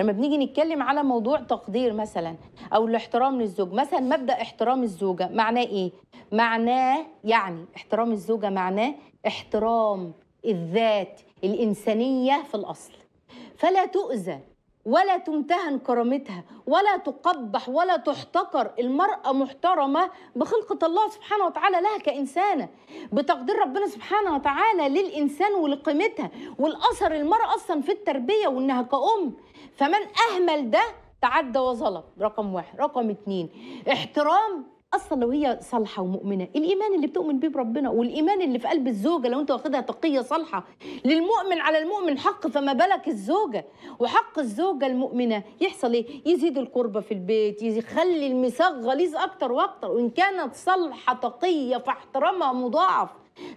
لما بنيجي نتكلم على موضوع تقدير مثلا او الاحترام للزوج مثلا مبدا احترام الزوجه معناه ايه معناه يعني احترام الزوجه معناه احترام الذات الانسانيه في الاصل فلا تؤذى ولا تمتهن كرامتها ولا تقبح ولا تحتقر المرأة محترمة بخلقة الله سبحانه وتعالى لها كإنسانة بتقدير ربنا سبحانه وتعالى للإنسان ولقيمتها والأثر المرأة أصلا في التربية وإنها كأم فمن أهمل ده تعدى وظلم رقم واحد رقم اتنين احترام اصلا لو هي صالحه ومؤمنه الايمان اللي بتؤمن بيه بربنا والايمان اللي في قلب الزوجه لو انت واخدها تقيه صالحه للمؤمن على المؤمن حق فما بالك الزوجه وحق الزوجه المؤمنه يحصل ايه يزيد القربه في البيت يخلي الميثاق غليظ اكتر واكتر وان كانت صالحه تقيه فاحترامها مضاعف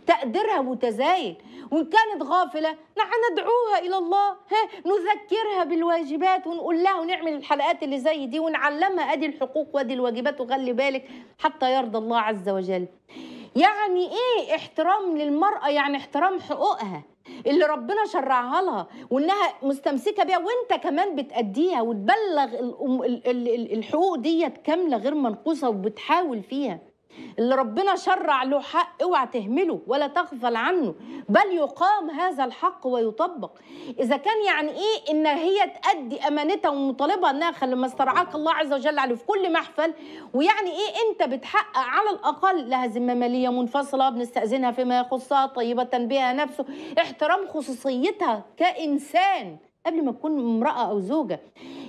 تقديرها متزايد وإن كانت غافلة نحن ندعوها إلى الله ها نذكرها بالواجبات ونقول لها ونعمل الحلقات اللي زي دي ونعلمها أدي الحقوق وأدي الواجبات وخلي بالك حتى يرضى الله عز وجل يعني إيه احترام للمرأة يعني احترام حقوقها اللي ربنا شرعها لها وانها مستمسكه بيها وانت كمان بتأديها وتبلغ الحقوق ديت كامله غير منقوصه وبتحاول فيها اللي ربنا شرع له حق اوعى تهمله ولا تغفل عنه بل يقام هذا الحق ويطبق اذا كان يعني ايه ان هي تأدي امانتها ومطالبها انها خلي ما استرعاك الله عز وجل عليه في كل محفل ويعني ايه انت بتحقق على الاقل لها ذمه ماليه منفصله بنستاذنها فيما يخصها طيبه بها نفسه احترام خصوصيتها كانسان قبل ما تكون امراه او زوجه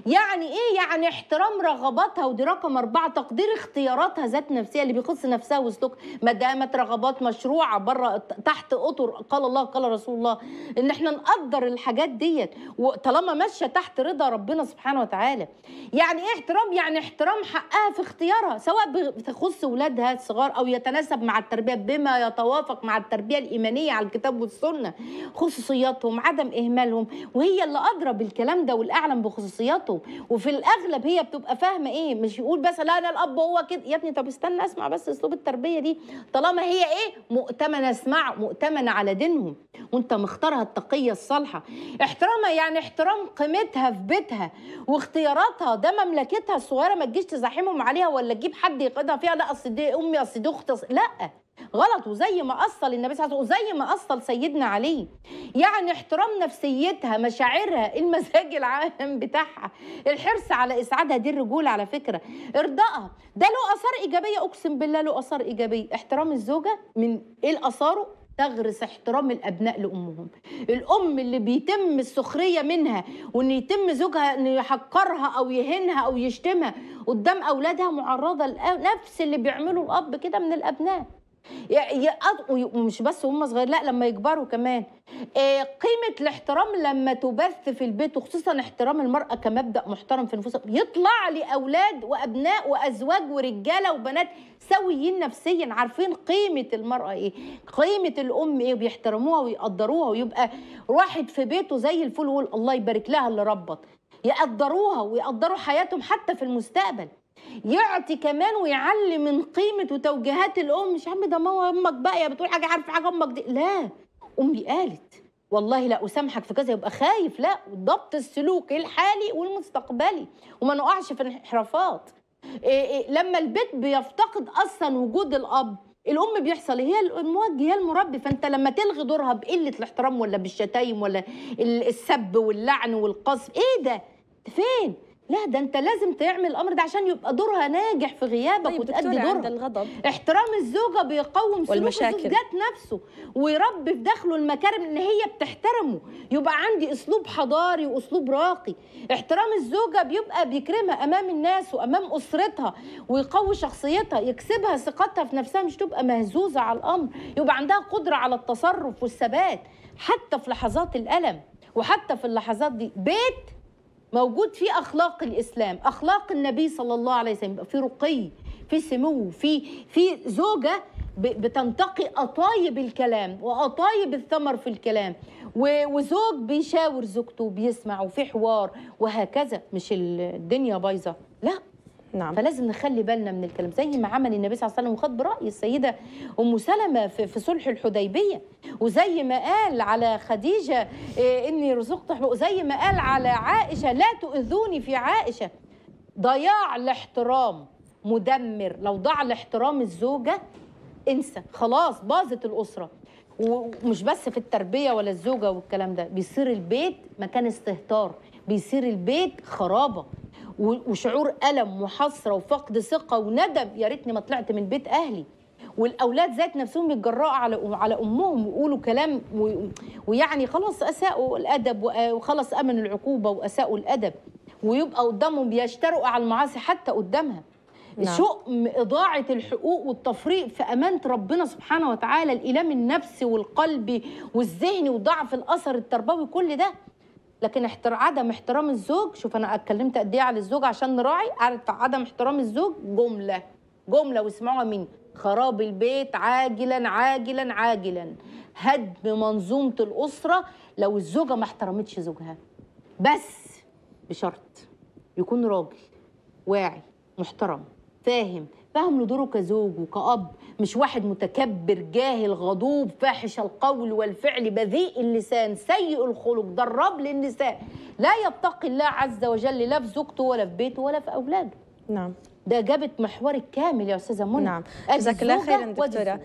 يعني ايه يعني احترام رغباتها ودي رقم أربعة تقدير اختياراتها ذات نفسها اللي بيخص نفسها وسلوك ما دامت رغبات مشروعة بره تحت أطر قال الله قال رسول الله إن احنا نقدر الحاجات ديت وطالما ماشية تحت رضا ربنا سبحانه وتعالى يعني ايه احترام يعني احترام حقها في اختيارها سواء بتخص اولادها الصغار أو يتناسب مع التربية بما يتوافق مع التربية الإيمانية على الكتاب والسنة خصوصياتهم عدم إهمالهم وهي اللي أدرى بالكلام ده والأعلم بخصوصياتهم بطريقته وفي الاغلب هي بتبقى فاهمه ايه مش يقول بس لا انا الاب هو كده يا ابني طب استنى اسمع بس اسلوب التربيه دي طالما هي ايه مؤتمنه اسمع مؤتمنه على دينهم وانت مختارها التقيه الصالحه احترامها يعني احترام قيمتها في بيتها واختياراتها ده مملكتها الصغيره ما تجيش تزاحمهم عليها ولا تجيب حد يقعدها فيها لا اصل دي امي اصل دي اختي لا غلط وزي ما أصل النبي صلى الله عليه وسلم وزي ما أصل سيدنا علي يعني احترام نفسيتها مشاعرها المزاج العام بتاعها الحرص على إسعادها دي الرجولة على فكرة ارضائها ده له آثار إيجابية أقسم بالله له آثار إيجابية احترام الزوجة من إيه الأثاره تغرس احترام الابناء لامهم الام اللي بيتم السخريه منها وان يتم زوجها انه يحقرها او يهنها او يشتمها قدام اولادها معرضه لنفس اللي بيعمله الاب كده من الابناء ومش بس هم صغير لا لما يكبروا كمان آه، قيمة الاحترام لما تبث في البيت وخصوصا احترام المرأة كمبدأ محترم في نفوسها يطلع لأولاد وأبناء وأزواج ورجالة وبنات سويين نفسيا عارفين قيمة المرأة إيه قيمة الأم إيه وبيحترموها ويقدروها ويبقى واحد في بيته زي الفل الله يبارك لها اللي ربط يقدروها ويقدروا حياتهم حتى في المستقبل يعطي كمان ويعلي من قيمه وتوجيهات الام مش عم ده ماما امك بقى يا بتقول حاجه عارفه حاجه امك دي لا امي قالت والله لا اسامحك في كذا يبقى خايف لا ضبط السلوك الحالي والمستقبلي وما نقعش في انحرافات إيه إيه لما البيت بيفتقد اصلا وجود الاب الام بيحصل هي الموجه هي المربي فانت لما تلغي دورها بقله الاحترام ولا بالشتايم ولا السب واللعن والقصف ايه ده فين لا ده انت لازم تعمل الامر ده عشان يبقى دورها ناجح في غيابك طيب وتأدي دورها الغضب احترام الزوجه بيقوم سلوك ذات نفسه ويربي في داخله المكارم ان هي بتحترمه يبقى عندي اسلوب حضاري واسلوب راقي احترام الزوجه بيبقى بيكرمها امام الناس وامام اسرتها ويقوي شخصيتها يكسبها ثقتها في نفسها مش تبقى مهزوزه على الامر يبقى عندها قدره على التصرف والثبات حتى في لحظات الالم وحتى في اللحظات دي بيت موجود في اخلاق الاسلام اخلاق النبي صلى الله عليه وسلم في رقي في سمو في في زوجه بتنتقي اطايب الكلام واطايب الثمر في الكلام وزوج بيشاور زوجته بيسمع وفي حوار وهكذا مش الدنيا بايظه لا نعم. فلازم نخلي بالنا من الكلام زي ما عمل النبي صلى الله عليه وسلم وخد برأي السيدة أم سلمة في, في صلح الحديبية وزي ما قال على خديجة إيه إني رزقت وزي ما قال على عائشة لا تؤذوني في عائشة ضياع الاحترام مدمر لو ضاع الاحترام الزوجة انسى خلاص باظت الأسرة ومش بس في التربية ولا الزوجة والكلام ده بيصير البيت مكان استهتار بيصير البيت خرابة وشعور الم وحسره وفقد ثقه وندم يا ريتني ما طلعت من بيت اهلي والاولاد ذات نفسهم يتجرأوا على على امهم ويقولوا كلام ويعني خلاص اساءوا الادب آه، وخلاص امنوا العقوبه واساءوا الادب ويبقى قدامهم بيشترقوا على المعاصي حتى قدامها نعم. شؤم إضاعة الحقوق والتفريط في أمانة ربنا سبحانه وتعالى الإيلام النفسي والقلبي والذهني وضعف الأثر التربوي كل ده لكن احتر... عدم احترام الزوج شوف انا اتكلمت قد ايه على الزوج عشان نراعي عدم احترام الزوج جمله جمله واسمعوها مني خراب البيت عاجلا عاجلا عاجلا هدم منظومه الاسره لو الزوجه ما احترمتش زوجها بس بشرط يكون راجل واعي محترم فاهم فهم له دوره كزوج وكأب مش واحد متكبر جاهل غضوب فاحش القول والفعل بذيء اللسان سيء الخلق درب للنساء لا يتقي الله عز وجل لا في زوجته ولا في بيته ولا في أولاده نعم ده جابت محورك كامل يا استاذه منى نعم جزاك الله خيرا دكتوره